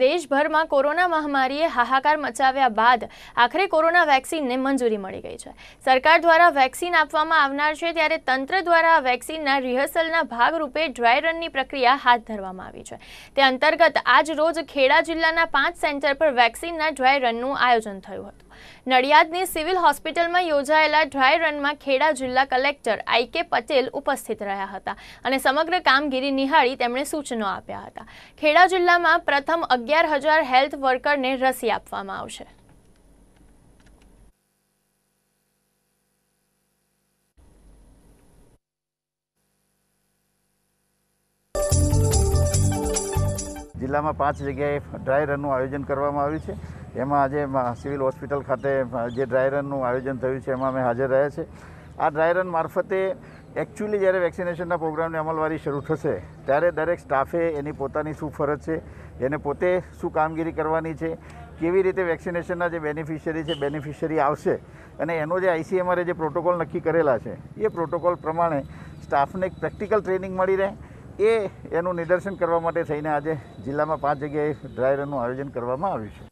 દેશભરમાં કોરોના મહામારીએ હાહાકાર મચાવ્યા બાદ આખરે કોરોના વેક્સિનને મંજૂરી મળી ગઈ છે સરકાર દ્વારા વેક્સિન આપવામાં આવનાર છે ત્યારે તંત્ર દ્વારા આ વેક્સિનના રિહર્સલના ભાગરૂપે ડ્રાય રનની પ્રક્રિયા હાથ ધરવામાં આવી છે તે અંતર્ગત આજ રોજ ખેડા જિલ્લાના પાંચ સેન્ટર પર વેક્સિનના ડ્રાય રનનું આયોજન થયું હતું નડિયાદની સિવિલ હોસ્પિટલમાં યોજાયેલા ડ્રાય રનમાં ખેડા જિલ્લા કલેક્ટર આઈ કે પટેલ ઉપસ્થિત રહ્યા હતા અને સમગ્ર કામગીરી નિહાળી તેમણે સૂચનો આપ્યા હતા ખેડા જિલ્લામાં પ્રથમ અગિયાર હજાર હેલ્થ વર્કરને રસી આપવામાં આવશે જિલ્લામાં પાંચ જગ્યાએ ડ્રાય રનનું આયોજન કરવામાં આવ્યું છે એમાં આજે સિવિલ હોસ્પિટલ ખાતે જે ડ્રાય રનનું આયોજન થયું છે એમાં અમે હાજર રહ્યા છે આ ડ્રાય રન મારફતે એકચ્યુઅલી જ્યારે વેક્સિનેશનના પ્રોગ્રામની અમલવારી શરૂ થશે ત્યારે દરેક સ્ટાફે એની પોતાની શું ફરજ છે એને પોતે શું કામગીરી કરવાની છે કેવી રીતે વેક્સિનેશનના જે બેનિફિશિયરી છે બેનિફિશિયરી આવશે અને એનો જે આઈસીએમઆરે જે પ્રોટોકોલ નક્કી કરેલા છે એ પ્રોટોકોલ પ્રમાણે સ્ટાફને પ્રેક્ટિકલ ટ્રેનિંગ મળી રહે એ એનું નિદર્શન કરવા માટે થઈને આજે જિલ્લામાં પાંચ જગ્યાએ ડ્રાય રનનું આયોજન કરવામાં આવ્યું છે